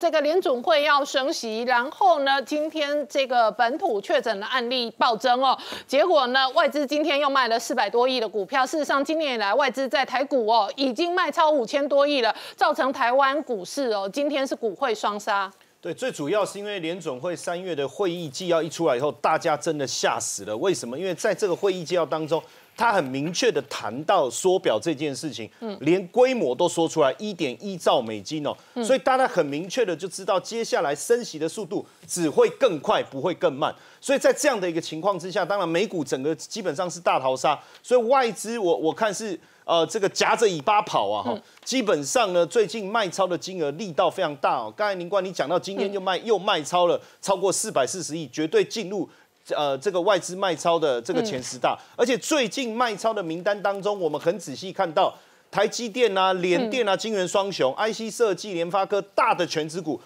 这个联总会要升息，然后呢，今天这个本土确诊的案例暴增哦，结果呢，外资今天又卖了四百多亿的股票。事实上，今年以来外资在台股哦已经卖超五千多亿了，造成台湾股市哦今天是股会双杀。对，最主要是因为联总会三月的会议纪要一出来以后，大家真的吓死了。为什么？因为在这个会议纪要当中。他很明确的谈到缩表这件事情，连规模都说出来，一点一兆美金哦，所以大家很明确的就知道，接下来升息的速度只会更快，不会更慢。所以在这样的一个情况之下，当然美股整个基本上是大逃杀，所以外资我我看是呃这个夹着尾巴跑啊哈，基本上呢最近卖超的金额力道非常大哦，刚才林冠你讲到今天就卖又卖超了超过四百四十亿，绝对进入。呃，这个外资卖超的这个前十大，而且最近卖超的名单当中，我们很仔细看到台积电啊、联电啊、晶圆双雄、IC 设计、联发科，大的全职股，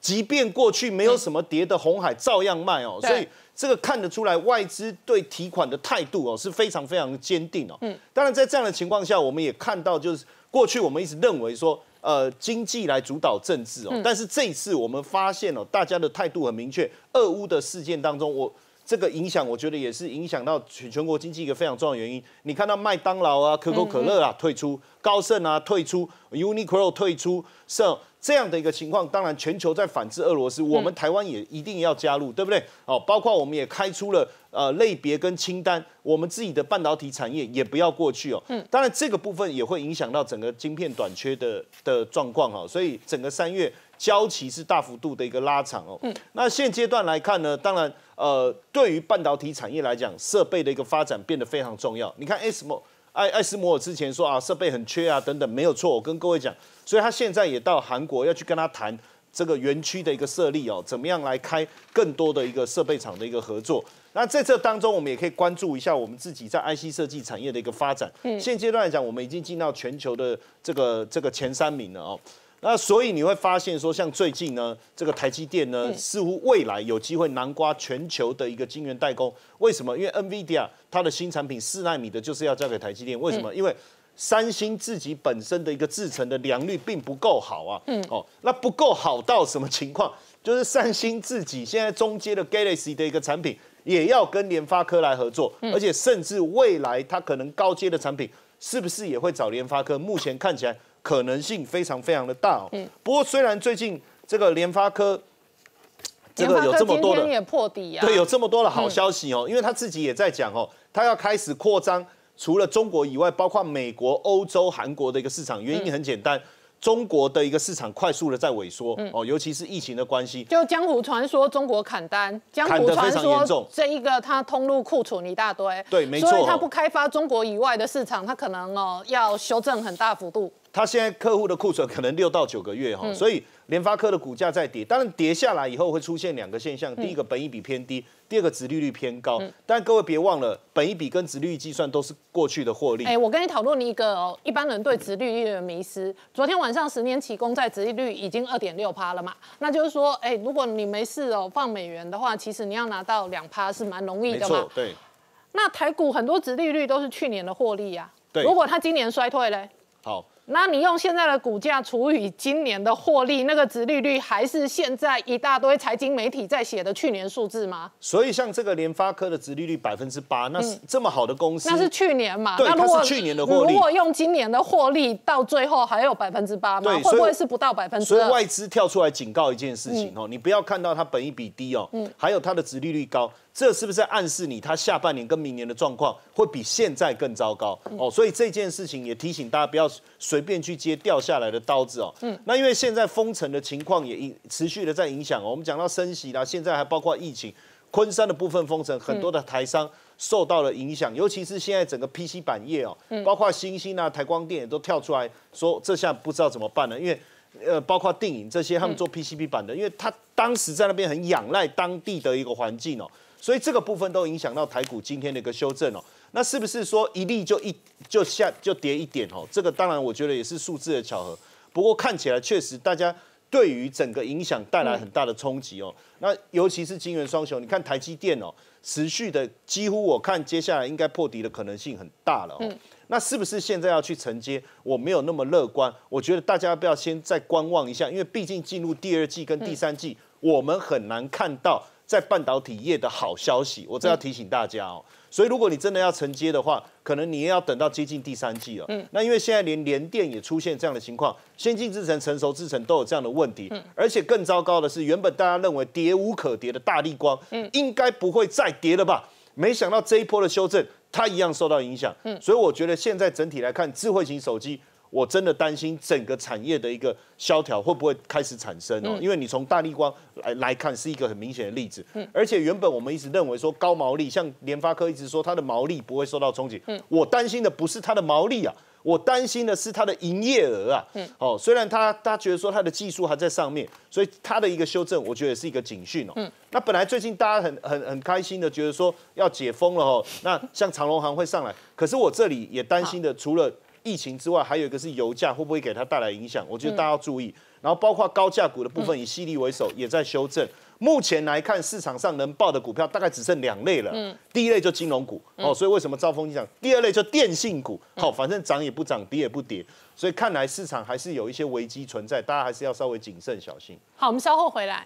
即便过去没有什么跌的，红海照样卖哦。所以这个看得出来，外资对提款的态度哦是非常非常坚定哦。嗯，当然在这样的情况下，我们也看到，就是过去我们一直认为说，呃，经济来主导政治哦，但是这一次我们发现哦，大家的态度很明确，俄乌的事件当中我。这个影响，我觉得也是影响到全全国经济一个非常重要的原因。你看到麦当劳啊、可口可乐啊退出，高盛啊退出，Uniqlo 退出，o 这样的一个情况，当然全球在反制俄罗斯，我们台湾也一定要加入，对不对？哦，包括我们也开出了呃类别跟清单，我们自己的半导体产业也不要过去哦。嗯，当然这个部分也会影响到整个晶片短缺的的状况啊，所以整个三月。交期是大幅度的一个拉长哦，嗯，那现阶段来看呢，当然，呃，对于半导体产业来讲，设备的一个发展变得非常重要。你看，艾斯摩艾艾斯摩尔之前说啊，设备很缺啊，等等，没有错。我跟各位讲，所以他现在也到韩国要去跟他谈这个园区的一个设立哦，怎么样来开更多的一个设备厂的一个合作。那在这当中，我们也可以关注一下我们自己在 IC 设计产业的一个发展。嗯，现阶段来讲，我们已经进到全球的这个这个前三名了哦。那所以你会发现说，像最近呢，这个台积电呢，似乎未来有机会南瓜全球的一个晶圆代工。为什么？因为 NVIDIA 它的新产品四纳米的，就是要交给台积电。为什么？因为三星自己本身的一个制程的良率并不够好啊。嗯。哦，那不够好到什么情况？就是三星自己现在中阶的 Galaxy 的一个产品，也要跟联发科来合作，而且甚至未来它可能高阶的产品，是不是也会找联发科？目前看起来。可能性非常非常的大，嗯。不过虽然最近这个联发科，联发科今天也破底啊，对，有这么多的好消息哦。因为他自己也在讲哦，他要开始扩张，除了中国以外，包括美国、欧洲、韩国的一个市场。原因很简单，中国的一个市场快速的在萎缩，哦，尤其是疫情的关系。就江湖传说中国砍单，江湖传说这一个他通路库存一大堆，对，没错。所以他不开发中国以外的市场，他可能哦要修正很大幅度。他现在客户的库存可能六到九个月哈，所以联发科的股价在跌，当然跌下来以后会出现两个现象，第一个本益比偏低，第二个殖利率偏高。但各位别忘了，本益比跟殖利率计算都是过去的获利。哎，我跟你讨论一个一般人对殖利率的迷失。昨天晚上十年期公债殖利率已经二点六趴了嘛，那就是说，哎，如果你没事哦放美元的话，其实你要拿到两趴是蛮容易的嘛。没对。那台股很多殖利率都是去年的获利呀。对。如果它今年衰退嘞？好。那你用现在的股价除以今年的获利，那个殖利率还是现在一大堆财经媒体在写的去年数字吗？所以像这个联发科的殖利率百分之八，那是这么好的公司，那是去年嘛？那如是去年的获利。如果用今年的获利，到最后还有百分之八吗？会不会是不到百分之？所以外资跳出来警告一件事情哦，你不要看到它本益比低哦，还有它的殖利率高。这是不是暗示你，他下半年跟明年的状况会比现在更糟糕哦？所以这件事情也提醒大家不要随便去接掉下来的刀子哦。嗯，那因为现在封城的情况也影持续的在影响哦。我们讲到升息啦，现在还包括疫情，昆山的部分封城，很多的台商受到了影响，尤其是现在整个 PC 板业哦，包括星星啊、台光电都跳出来说，这下不知道怎么办了。因为呃，包括电影这些，他们做 PCB 板的，因为他当时在那边很仰赖当地的一个环境哦。所以这个部分都影响到台股今天的一个修正哦。那是不是说一例就一就下就跌一点哦？这个当然我觉得也是数字的巧合。不过看起来确实大家对于整个影响带来很大的冲击哦。那尤其是金元双雄，你看台积电哦，持续的几乎我看接下来应该破底的可能性很大了。嗯，那是不是现在要去承接？我没有那么乐观，我觉得大家不要先再观望一下，因为毕竟进入第二季跟第三季，我们很难看到。在半导体业的好消息，我这要提醒大家哦。所以，如果你真的要承接的话，可能你也要等到接近第三季了。嗯，那因为现在连联电也出现这样的情况，先进制程、成熟制程都有这样的问题。嗯，而且更糟糕的是，原本大家认为跌无可跌的大力光，嗯，应该不会再跌了吧？没想到这一波的修正，它一样受到影响。嗯，所以我觉得现在整体来看，智慧型手机。我真的担心整个产业的一个萧条会不会开始产生哦？因为你从大立光来来看是一个很明显的例子，嗯，而且原本我们一直认为说高毛利，像联发科一直说它的毛利不会受到冲击，嗯，我担心的不是它的毛利啊，我担心的是它的营业额啊，嗯，哦，虽然他他觉得说他的技术还在上面，所以他的一个修正，我觉得是一个警讯哦，嗯，那本来最近大家很很很开心的觉得说要解封了哦，那像长隆行会上来，可是我这里也担心的除了。疫情之外，还有一个是油价会不会给它带来影响？我觉得大家要注意。然后包括高价股的部分，以犀利为首也在修正。目前来看，市场上能报的股票大概只剩两类了。嗯，第一类就金融股，哦，所以为什么招风讲？第二类就电信股，好，反正涨也不涨，跌也不跌。所以看来市场还是有一些危机存在，大家还是要稍微谨慎小心。好，我们稍后回来。